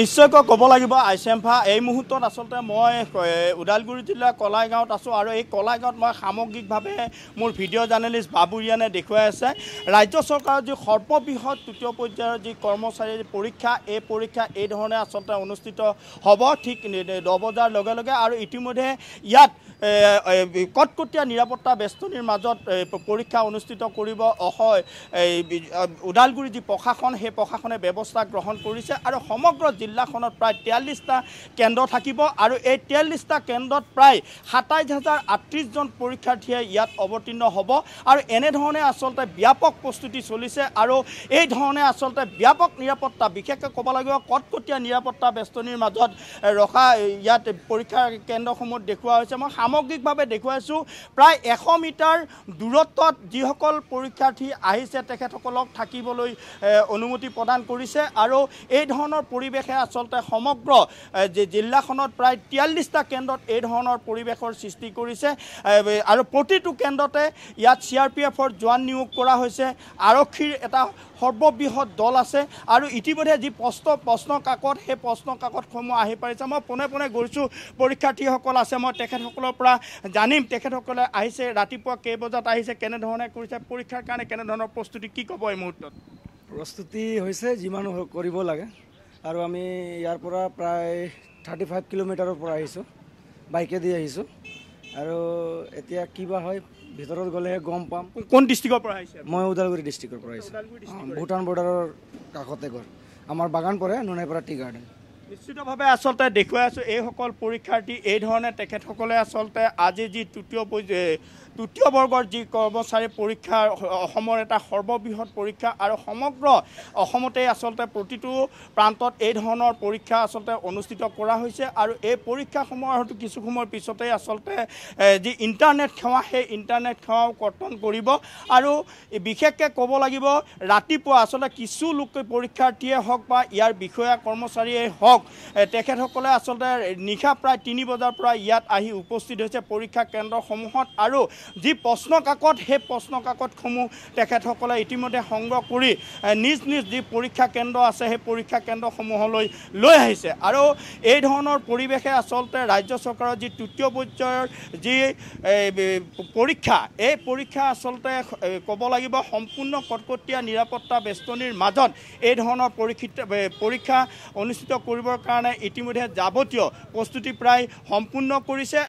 নিশ্চয়কৈ ক'ব লাগিব আইচেম্ফা এই মুহূৰ্তত আচলতে মই ওদালগুৰি জিলাৰ কলাইগাঁৱত আছোঁ আৰু এই কলাইগাঁৱত মই সামগ্ৰিকভাৱে মোৰ ভিডিঅ' জাৰ্ণেলিষ্ট বাবুৰিয়ানে দেখুৱাই আছে ৰাজ্য চৰকাৰৰ যি সৰ্ববৃহৎ তৃতীয় পৰ্যায়ৰ যি কৰ্মচাৰীৰ পৰীক্ষা এই পৰীক্ষা এই ধৰণে আচলতে অনুষ্ঠিত হ'ব ঠিক দহ বজাৰ লগে লগে আৰু ইতিমধ্যে ইয়াত কটকটীয়া নিৰাপত্তা বেষ্টনীৰ মাজত পৰীক্ষা অনুষ্ঠিত কৰিব এই ওদালগুৰি যি প্ৰশাসন সেই প্ৰশাসনে ব্যৱস্থা গ্ৰহণ কৰিছে আৰু সমগ্ৰ জিলাখনত প্ৰায় তেয়াল্লিছটা কেন্দ্ৰ থাকিব আৰু এই তেয়াল্লিছটা কেন্দ্ৰত প্ৰায় সাতাইছ হাজাৰ আঠত্ৰিছজন পৰীক্ষাৰ্থীয়ে ইয়াত অৱতীৰ্ণ হ'ব আৰু এনেধৰণে আচলতে ব্যাপক প্ৰস্তুতি চলিছে আৰু এই ধৰণে আচলতে ব্যাপক নিৰাপত্তা বিশেষকৈ ক'ব লাগিব কটকটীয়া নিৰাপত্তা বেষ্টনীৰ মাজত ৰখা ইয়াত পৰীক্ষা কেন্দ্ৰসমূহ দেখুওৱা হৈছে মই সামগ্ৰিকভাৱে দেখুৱাইছোঁ প্ৰায় এশ মিটাৰ দূৰত্বত যিসকল পৰীক্ষাৰ্থী আহিছে তেখেতসকলক থাকিবলৈ অনুমতি প্ৰদান কৰিছে আৰু এই ধৰণৰ পৰিৱেশ পৰিৱেশে আচলতে সমগ্ৰ জিলাখনত প্ৰায় তিয়াল্লিছটা কেন্দ্ৰত এই ধৰণৰ পৰিৱেশৰ সৃষ্টি কৰিছে আৰু প্ৰতিটো কেন্দ্ৰতে ইয়াত চি আৰ পি এফৰ জোৱান নিয়োগ কৰা হৈছে আৰক্ষীৰ এটা সৰ্ববৃহৎ দল আছে আৰু ইতিমধ্যে যি প্ৰশ্ন প্ৰশ্ন কাকত সেই প্ৰশ্ন কাকতসমূহ আহি পাৰিছে মই পোনে পোনে গৈছোঁ পৰীক্ষাৰ্থীসকল আছে মই তেখেতসকলৰ পৰা জানিম তেখেতসকলে আহিছে ৰাতিপুৱা কেইবজাত আহিছে কেনেধৰণে কৰিছে পৰীক্ষাৰ কাৰণে কেনেধৰণৰ প্ৰস্তুতি কি ক'ব এই মুহূৰ্তত প্ৰস্তুতি হৈছে যিমান কৰিব লাগে আৰু আমি ইয়াৰ পৰা প্ৰায় থাৰ্টি ফাইভ কিলোমিটাৰৰ পৰা আহিছোঁ বাইকেদি আহিছোঁ আৰু এতিয়া কিবা হয় ভিতৰত গ'লেহে গম পাম কোন ডিষ্ট্ৰিক্টৰ পৰা আহিছে মই ওদালগুৰি ডিষ্ট্ৰিক্টৰ পৰা আহিছোঁ ভূটান বৰ্ডাৰৰ কাষতে ঘৰ আমাৰ বাগান পৰে নোনাইপাৰা টি গাৰ্ডেন নিশ্চিতভাৱে আচলতে দেখুৱাই আছোঁ এইসকল পৰীক্ষাৰ্থী এইধৰণে তেখেতসকলে আচলতে আজি যি তৃতীয় পৰ্যায় তৃতীয় বৰ্গৰ যি কৰ্মচাৰী পৰীক্ষা অসমৰ এটা সৰ্ববৃহৎ পৰীক্ষা আৰু সমগ্ৰ অসমতেই আচলতে প্ৰতিটো প্ৰান্তত এই ধৰণৰ পৰীক্ষা আচলতে অনুষ্ঠিত কৰা হৈছে আৰু এই পৰীক্ষাসমূহ হয়তো কিছু সময়ৰ পিছতেই আচলতে যি ইণ্টাৰনেট সেৱা সেই ইণ্টাৰনেট সেৱাও কৰ্তন কৰিব আৰু বিশেষকৈ ক'ব লাগিব ৰাতিপুৱা আচলতে কিছু লোক পৰীক্ষাৰ্থীয়ে হওক বা ইয়াৰ বিষয়া কৰ্মচাৰীয়ে হওক হওক তেখেতসকলে আচলতে নিশা প্ৰায় তিনি বজাৰ পৰা ইয়াত আহি উপস্থিত হৈছে পৰীক্ষা কেন্দ্ৰসমূহত আৰু যি প্ৰশ্নকাকত সেই প্ৰশ্ন কাকতসমূহ তেখেতসকলে ইতিমধ্যে সংগ্ৰহ কৰি নিজ নিজ যি পৰীক্ষা কেন্দ্ৰ আছে সেই পৰীক্ষা কেন্দ্ৰসমূহলৈ লৈ আহিছে আৰু এই ধৰণৰ পৰিৱেশে আচলতে ৰাজ্য চৰকাৰৰ যি তৃতীয় পৰ্যায়ৰ যি পৰীক্ষা এই পৰীক্ষা আচলতে ক'ব লাগিব সম্পূৰ্ণ কটকটীয়া নিৰাপত্তা বেষ্টনীৰ মাজত এই ধৰণৰ পৰীক্ষিত পৰীক্ষা অনুষ্ঠিত কৰিব কৰিবৰ কাৰণে ইতিমধ্যে যাৱতীয় প্ৰস্তুতি প্ৰায় সম্পূৰ্ণ কৰিছে